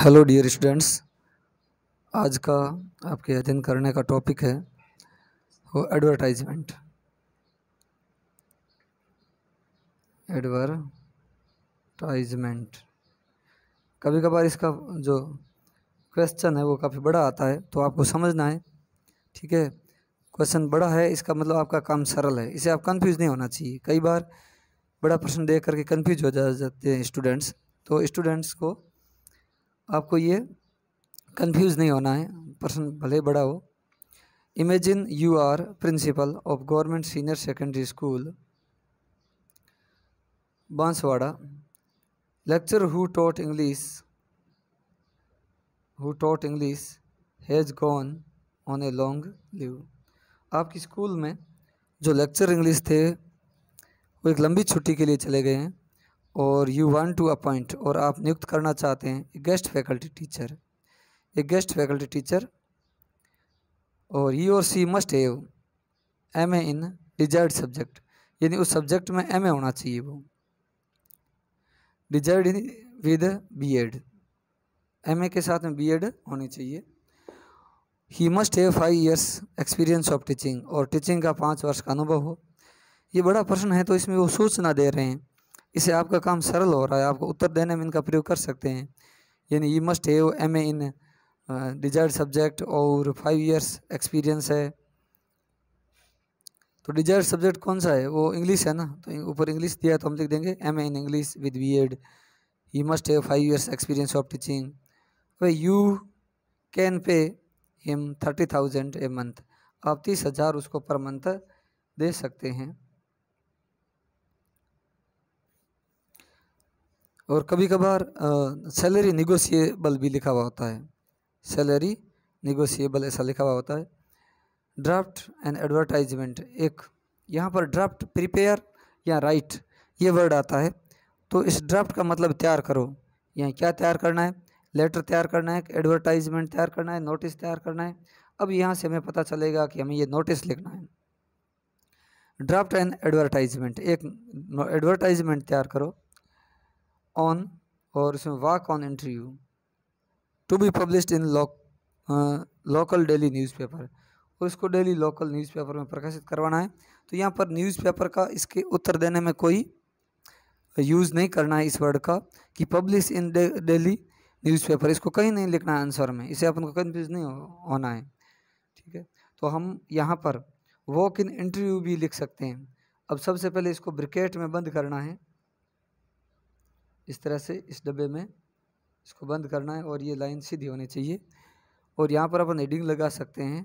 hello dear students आज का आपके अध्ययन करने का टॉपिक है वो एडवर्टाइजमेंट एडवरटाइजमेंट कभी कभार इसका जो क्वेश्चन है वो काफ़ी बड़ा आता है तो आपको समझना है ठीक है क्वेश्चन बड़ा है इसका मतलब आपका काम सरल है इसे आप कंफ्यूज नहीं होना चाहिए कई बार बड़ा प्रश्न देख करके कंफ्यूज हो जा जाते हैं स्टूडेंट्स तो स्टूडेंट्स को आपको ये कंफ्यूज नहीं होना है पर्सन भले बड़ा हो imagine you are principal of government senior secondary school Banswara lecture who taught English who taught English has gone on a long leave आपके स्कूल में जो लेक्चर इंग्लिश थे वो एक लंबी छुट्टी के लिए चले गए हैं और यू वांट टू अपॉइंट और आप नियुक्त करना चाहते हैं guest faculty teacher a guest faculty teacher और यू और she must have M A in desired subject यानी उस सब्जेक्ट में एम ए होना चाहिए वो desired in with B Ed M A के साथ में बी एड होनी चाहिए he must have five years experience of teaching और टीचिंग का पाँच वर्ष का अनुभव हो ये बड़ा प्रश्न है तो इसमें वो सूचना दे रहे हैं इससे आपका काम सरल हो रहा है आपको उत्तर देने में इनका प्रयोग कर सकते हैं यानी you must have M A in desired subject और फाइव इयर्स एक्सपीरियंस है तो डिजायर्ड सब्जेक्ट कौन सा है वो इंग्लिश है ना तो ऊपर इंग्लिश दिया है तो हम लिख देंगे M A in English with B Ed you must have five years experience of teaching way you can pay him thirty thousand a month आप तीस हज़ार उसको पर मंथ दे सकते हैं और कभी कभार सैलरी निगोशिएबल भी लिखा हुआ होता है सैलरी निगोशिएबल ऐसा लिखा हुआ होता है ड्राफ्ट एंड एडवर्टाइजमेंट एक यहाँ पर ड्राफ्ट प्रिपेयर या राइट ये वर्ड आता है तो इस ड्राफ्ट का मतलब तैयार करो यहाँ क्या तैयार करना है लेटर तैयार करना है एडवर्टाइजमेंट तैयार करना है नोटिस तैयार करना है अब यहाँ से हमें पता चलेगा कि हमें ये नोटिस लिखना है ड्राफ्ट एंड एडवर्टाइजमेंट एक एडवर्टाइजमेंट तैयार करो ऑन और इसमें walk on interview to be published in local daily newspaper और इसको डेली लोकल न्यूज़पेपर में प्रकाशित करवाना है तो यहाँ पर न्यूज़पेपर का इसके उत्तर देने में कोई यूज़ नहीं करना है इस वर्ड का कि पब्लिश इन डेली न्यूज़पेपर इसको कहीं नहीं लिखना है आंसर में इसे अपन को कन्फ्यूज़ नहीं हो, होना है ठीक है तो हम यहाँ पर वॉक इन इंटरव्यू भी लिख सकते हैं अब सबसे पहले इसको ब्रिकेट में बंद करना है इस तरह से इस डब्बे में इसको बंद करना है और ये लाइन सीधी होनी चाहिए और यहाँ पर अपन हेडिंग लगा सकते हैं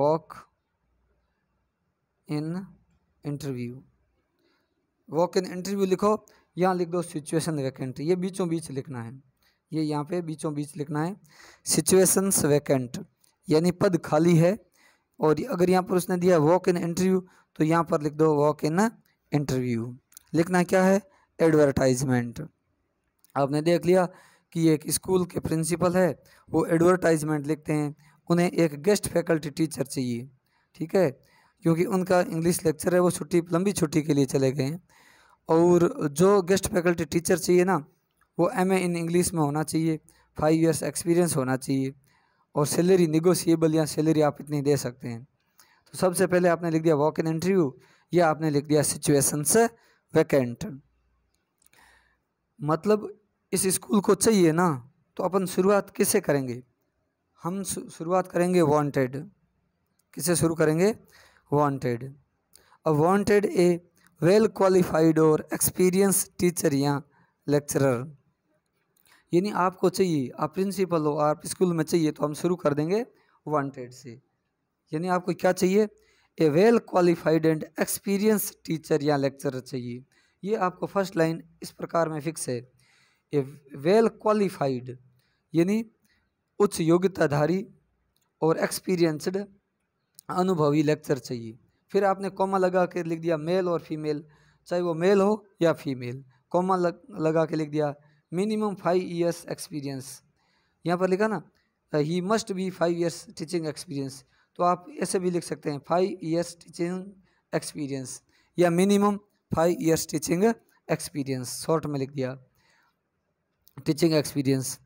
walk in interview walk in interview लिखो यहाँ लिख दो सिचुएशन वैकेंट ये बीचों बीच लिखना है ये यहाँ पे बीचों बीच लिखना है सिचुएशंस वैकेंट यानी पद खाली है और अगर यहाँ पर उसने दिया वॉक इन इंटरव्यू तो यहाँ पर लिख दो वॉक इन इंटरव्यू लिखना क्या है एडवर्टाइजमेंट आपने देख लिया कि एक स्कूल के प्रिंसिपल है वो एडवर्टाइजमेंट लिखते हैं उन्हें एक गेस्ट फैकल्टी टीचर चाहिए ठीक है क्योंकि उनका इंग्लिश लेक्चर है वो छुट्टी लंबी छुट्टी के लिए चले गए हैं और जो गेस्ट फैकल्टी टीचर चाहिए ना वो एम इन इंग्लिश में होना चाहिए फाइव ईयर्स एक्सपीरियंस होना चाहिए और सैलरी निगोशिएबल या सैलरी आप इतनी दे सकते हैं तो सबसे पहले आपने लिख दिया वॉक इन इंटरव्यू या आपने लिख दिया सिचुएशन से वैकेंट मतलब इस स्कूल को चाहिए ना तो अपन शुरुआत किसे करेंगे हम शुरुआत करेंगे वांटेड किसे शुरू करेंगे wanted a wanted a well qualified और एक्सपीरियंस टीचर या लेक्चरर यानी आपको चाहिए आप प्रिंसिपल हो आप स्कूल में चाहिए तो हम शुरू कर देंगे वांटेड से यानी आपको क्या चाहिए a well qualified and experience teacher या लेक्चरर चाहिए ये आपको फर्स्ट लाइन इस प्रकार में फिक्स है ए वेल क्वालिफाइड यानी उच्च योग्यताधारी और एक्सपीरियंसड अनुभवी लेक्चर चाहिए फिर आपने कॉमा लगा के लिख दिया मेल और फीमेल चाहे वो मेल हो या फीमेल कॉमा लग, लगा के लिख दिया मिनिमम फाइव ईयर्स एक्सपीरियंस यहाँ पर लिखा ना he must be five years teaching experience तो आप ऐसे भी लिख सकते हैं फाइव ईयर्स टीचिंग एक्सपीरियंस या minimum five years teaching experience short में लिख दिया टीचिंग एक्सपीरियंस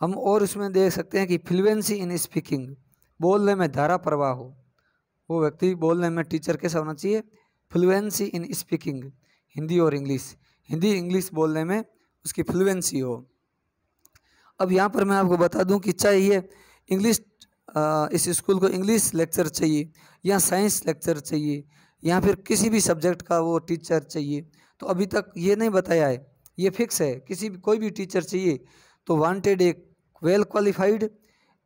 हम और उसमें देख सकते हैं कि फ्लुएंसी इन स्पीकिंग बोलने में धारा प्रवाह हो वो व्यक्ति बोलने में टीचर कैसा होना चाहिए फ्लुएंसी इन स्पीकिंग हिंदी और इंग्लिश हिंदी इंग्लिश बोलने में उसकी फ्लुएंसी हो अब यहाँ पर मैं आपको बता दूँ कि चाहिए इंग्लिश इस स्कूल को इंग्लिश लेक्चर चाहिए या साइंस लेक्चर चाहिए या फिर किसी भी सब्जेक्ट का वो टीचर चाहिए तो अभी तक ये नहीं बताया है ये फिक्स है किसी भी कोई भी टीचर चाहिए तो वांटेड एक well qualified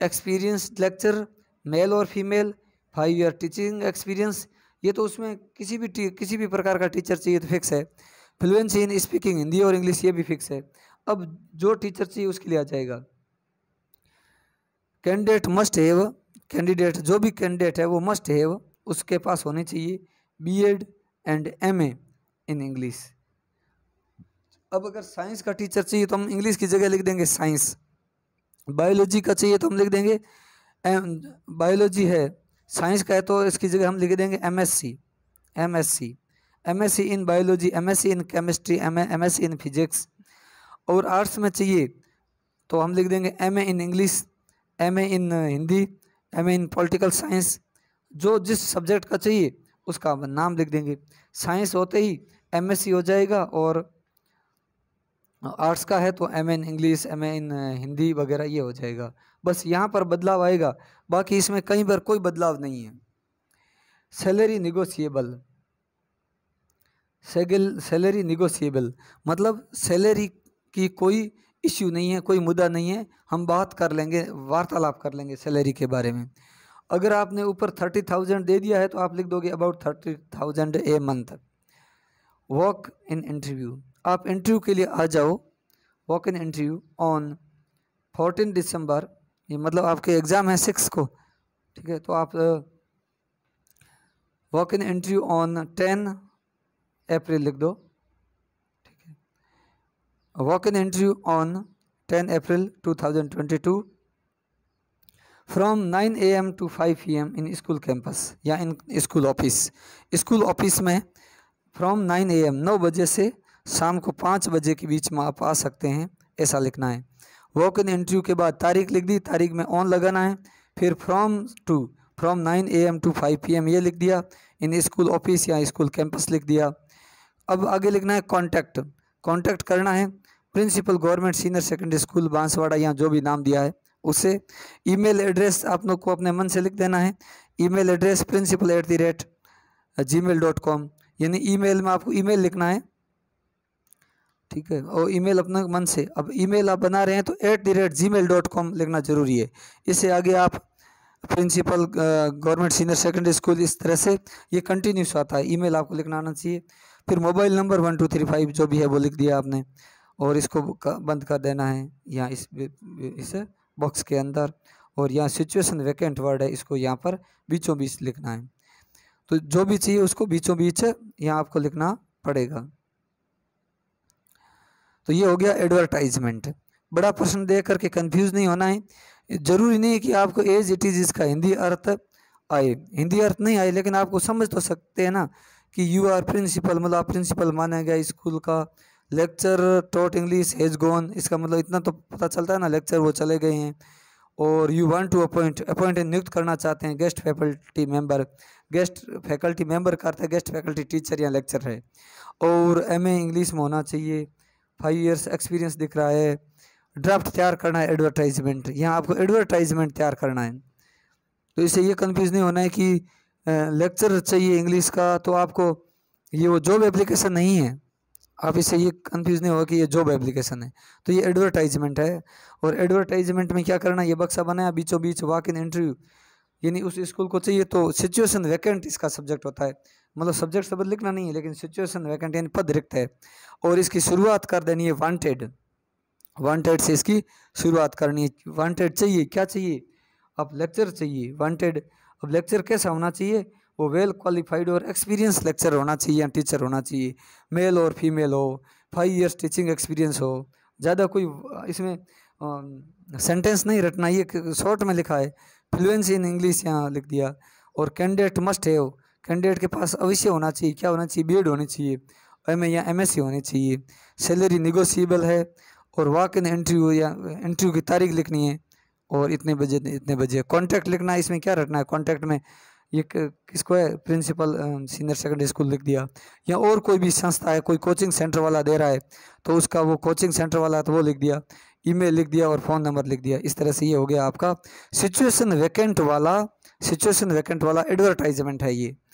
experience lecture male और female five year teaching experience ये तो उसमें किसी भी किसी भी प्रकार का टीचर चाहिए तो फिक्स है फ्लुएंसी इन स्पीकिंग हिंदी और इंग्लिश ये भी फिक्स है अब जो टीचर चाहिए उसके लिए आ जाएगा कैंडिडेट मस्ट हैव कैंडिडेट जो भी कैंडिडेट है वो मस्ट हैव उसके पास होने चाहिए B Ed and M A in English अब अगर साइंस का टीचर चाहिए तो हम इंग्लिश की जगह लिख देंगे साइंस बायोलॉजी का चाहिए तो हम लिख देंगे बायोलॉजी है साइंस का है तो इसकी जगह हम लिख देंगे M Sc M Sc M Sc in biology M Sc in chemistry M Sc in physics और आर्ट्स में चाहिए तो हम लिख देंगे M A in English M A in Hindi M A in political science जो जिस सब्जेक्ट का चाहिए उसका नाम लिख देंगे साइंस होते ही एम हो जाएगा और आर्ट्स का है तो M in English M in Hindi वगैरह ये हो जाएगा बस यहाँ पर बदलाव आएगा बाकी इसमें कहीं पर कोई बदलाव नहीं है सैलरी निगोशिएबल सेगल सैलरी निगोशिएबल मतलब सैलरी की कोई इश्यू नहीं है कोई मुद्दा नहीं है हम बात कर लेंगे वार्तालाप कर लेंगे सैलरी के बारे में अगर आपने ऊपर थर्टी थाउजेंड दे दिया है तो आप लिख दोगे about thirty thousand a month walk in interview आप इंटरव्यू के लिए आ जाओ walk in interview on fourteen December ये मतलब आपके एग्ज़ाम है सिक्स को ठीक है तो आप walk in interview on ten April लिख दो ठीक है walk in interview on ten April two thousand twenty two nine A M to five P M in school campus या in school office school office में nine A M नौ बजे से शाम को पाँच बजे के बीच में आप आ सकते हैं ऐसा लिखना है वॉक इन इंटरव्यू के बाद तारीख लिख दी तारीख में ऑन लगाना है फिर from to nine A M to five P M ये लिख दिया इन स्कूल ऑफिस या स्कूल कैंपस लिख दिया अब आगे लिखना है कॉन्टैक्ट कॉन्टैक्ट करना है principal government senior secondary school Banswara यहाँ जो भी नाम दिया है उसे ईमेल एड्रेस आप लोग को अपने मन से लिख देना है email address principal at the rate Gmail dot com यानी ईमेल में आपको ईमेल लिखना है ठीक है और ईमेल अपने मन से अब ईमेल आप बना रहे हैं तो at the rate Gmail dot com लिखना जरूरी है इससे आगे आप principal government senior secondary school इस तरह से ये कंटिन्यूस आता है ईमेल आपको लिखना आना चाहिए फिर mobile number one two three five जो भी है वो लिख दिया आपने और इसको बंद कर देना है यहाँ इस इसे बॉक्स के अंदर और यहाँ सिचुएशन वैकेंट वर्ड है इसको यहाँ पर बीचों बीच लिखना है तो जो भी चाहिए उसको बीचों बीच यहाँ आपको लिखना पड़ेगा तो ये हो गया एडवर्टाइजमेंट बड़ा प्रश्न दे करके कंफ्यूज नहीं होना है जरूरी नहीं है कि आपको एज इट इज़ इसका हिंदी अर्थ आए हिंदी अर्थ नहीं आए लेकिन आपको समझ तो सकते हैं ना कि यू आर प्रिंसिपल मतलब प्रिंसिपल माना गया स्कूल का lecture taught English has gone इसका मतलब इतना तो पता चलता है ना लेक्चर वो चले गए हैं और you want to appoint appoint नियुक्त करना चाहते हैं guest faculty member guest faculty member का अर्थ है गेस्ट फैकल्टी टीचर या लेक्चर है और एम इंग्लिश में होना चाहिए फाइव ईयर्स एक्सपीरियंस दिख रहा है ड्राफ्ट तैयार करना है एडवर्टाइजमेंट यहाँ आपको एडवर्टाइजमेंट तैयार करना है तो इससे ये कन्फ्यूज़ नहीं होना है कि लेक्चर चाहिए इंग्लिश का तो आपको ये वो जॉब एप्लीकेशन नहीं है आप इससे ये कंफ्यूज नहीं होगा कि ये जॉब एप्लीकेशन है तो ये एडवर्टाइजमेंट है और एडवर्टाइजमेंट में क्या करना ये बक्सा बनाया बीचों बीच वॉक इन इंटरव्यू यानी उस स्कूल को चाहिए तो सिचुएशन वैकेंट इसका सब्जेक्ट होता है मतलब सब्जेक्ट सब लिखना नहीं है लेकिन सिचुएशन वैकेंट यानी पद रिक्त है और इसकी शुरुआत कर देनी है वांटेड वांटेड से इसकी शुरुआत करनी है वांटेड चाहिए क्या चाहिए अब लेक्चर चाहिए वांटेड अब लेक्चर कैसा होना चाहिए वो वेल क्वालिफाइड और एक्सपीरियंस लेक्चर होना चाहिए या टीचर होना चाहिए मेल और फीमेल हो फाइव ईयर्स टीचिंग एक्सपीरियंस हो ज़्यादा कोई इसमें सेंटेंस नहीं रटना ये शॉर्ट में लिखा है फ्लुएंसी इन इंग्लिश यहाँ लिख दिया और कैंडिडेट मस्ट है कैंडिडेट के पास अवश्य होना चाहिए क्या होना चाहिए बी होनी चाहिए एम ए या एम एस सी होनी चाहिए सैलरी निगोशियबल है और वाक इन इंटरव्यू या इंटरव्यू की तारीख लिखनी है और इतने बजे इतने बजे कॉन्टैक्ट लिखना है इसमें क्या रखना है कॉन्टैक्ट में ये किसको है प्रिंसिपल सीनियर सेकेंडरी स्कूल लिख दिया या और कोई भी संस्था है कोई कोचिंग सेंटर वाला दे रहा है तो उसका वो कोचिंग सेंटर वाला तो वो लिख दिया ईमेल लिख दिया और फ़ोन नंबर लिख दिया इस तरह से ये हो गया आपका सिचुएशन वैकेंट वाला सिचुएशन वैकेंट वाला एडवर्टाइजमेंट है ये